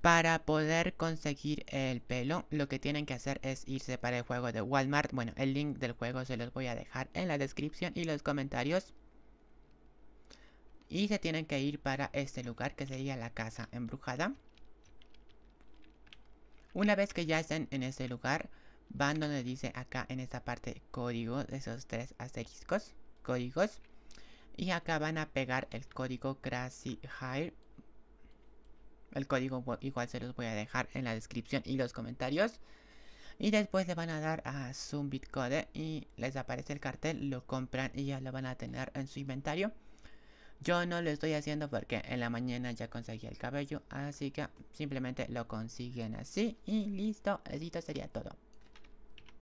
Para poder conseguir el pelo, lo que tienen que hacer es irse para el juego de Walmart. Bueno, el link del juego se los voy a dejar en la descripción y los comentarios. Y se tienen que ir para este lugar que sería la casa embrujada. Una vez que ya estén en este lugar, van donde dice acá en esta parte código, de esos tres asteriscos, códigos. Y acá van a pegar el código Crazy Hire el código igual se los voy a dejar en la descripción y los comentarios. Y después le van a dar a Zoom Bitcode y les aparece el cartel, lo compran y ya lo van a tener en su inventario. Yo no lo estoy haciendo porque en la mañana ya conseguí el cabello, así que simplemente lo consiguen así y listo, esto sería todo.